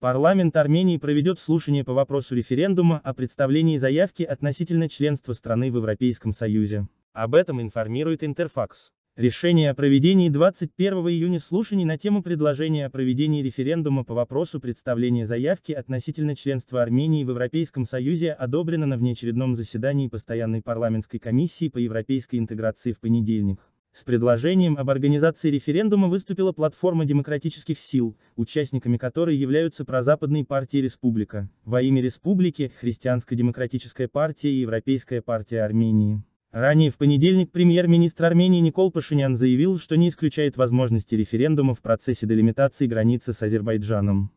Парламент Армении проведет слушание по вопросу референдума о представлении заявки относительно членства страны в Европейском Союзе. Об этом информирует Интерфакс. Решение о проведении 21 июня слушаний на тему предложения о проведении референдума по вопросу представления заявки относительно членства Армении в Европейском Союзе одобрено на внеочередном заседании Постоянной парламентской комиссии по европейской интеграции в понедельник. С предложением об организации референдума выступила платформа демократических сил, участниками которой являются прозападные партии Республика, во имя Республики, Христианско-демократическая партия и Европейская партия Армении. Ранее в понедельник премьер-министр Армении Никол Пашинян заявил, что не исключает возможности референдума в процессе делимитации границы с Азербайджаном.